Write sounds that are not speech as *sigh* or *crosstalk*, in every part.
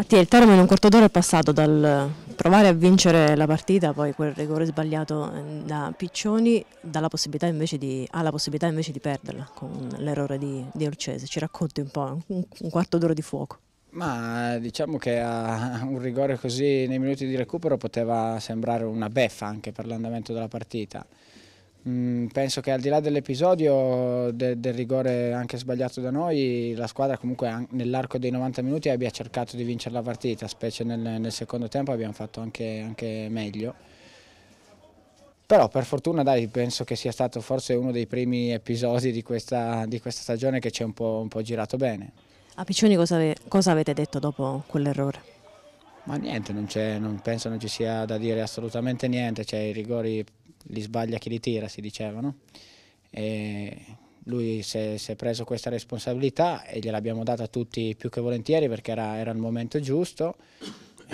Mattia, il Teramo in un quarto d'ora è passato dal provare a vincere la partita, poi quel rigore sbagliato da Piccioni, alla possibilità invece di, possibilità invece di perderla con l'errore di, di Orcese. Ci racconti un po', un, un quarto d'ora di fuoco. Ma diciamo che a un rigore così nei minuti di recupero poteva sembrare una beffa anche per l'andamento della partita. Mm, penso che al di là dell'episodio de, del rigore anche sbagliato da noi, la squadra comunque nell'arco dei 90 minuti abbia cercato di vincere la partita, specie nel, nel secondo tempo abbiamo fatto anche, anche, meglio. Però per fortuna dai, penso che sia stato forse uno dei primi episodi di questa, di questa stagione che ci è un po', un po', girato bene. A Piccioni cosa, ave, cosa avete detto dopo quell'errore? Ma niente, non non, penso non ci sia da dire assolutamente niente, cioè, i rigori li sbaglia chi li tira, si dicevano. no? lui si è, preso questa responsabilità e gliel'abbiamo data tutti più che volentieri perché era, era il momento giusto.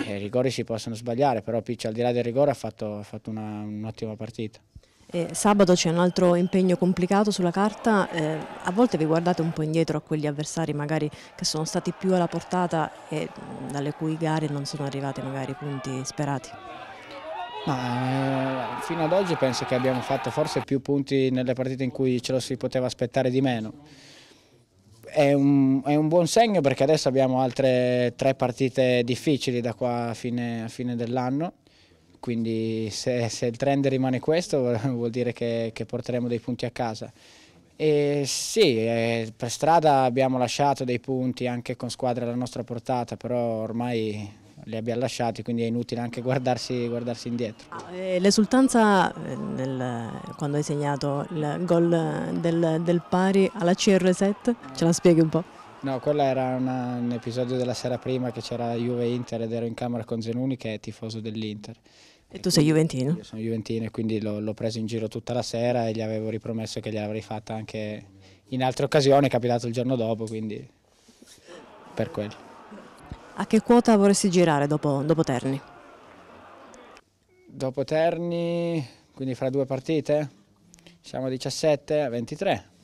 I rigori si possono sbagliare, però Picci al di là del rigore ha fatto, ha fatto un'ottima un partita. E sabato c'è un altro impegno complicato sulla carta, eh, a volte vi guardate un po' indietro a quegli avversari magari che sono stati più alla portata e mm, dalle cui gare non sono arrivati magari i punti sperati. Ma, eh, fino ad oggi penso che abbiamo fatto forse più punti nelle partite in cui ce lo si poteva aspettare di meno. È un, è un buon segno perché adesso abbiamo altre tre partite difficili da qua a fine, fine dell'anno, quindi se, se, il trend rimane questo *laughs* vuol dire che, che porteremo dei punti a casa. E sì, eh, per strada abbiamo lasciato dei punti anche con squadre alla nostra portata, però ormai li abbia lasciati, quindi è inutile anche guardarsi, guardarsi indietro. Ah, l'esultanza eh, quando hai segnato il gol del, del pari alla CR7, ce la spieghi un po'? No, quello era una, un episodio della sera prima che c'era Juve-Inter ed ero in camera con Zenuni che è tifoso dell'Inter. E, tu sei Juventino? Io sono Juventino e quindi l'ho preso in giro tutta la sera e gli avevo ripromesso che gliel'avrei fatta anche in altre occasioni, è capitato il giorno dopo, quindi per quello. A che quota vorresti girare dopo, dopo Terni? Dopo Terni, quindi fra due partite, siamo a 17 a 23.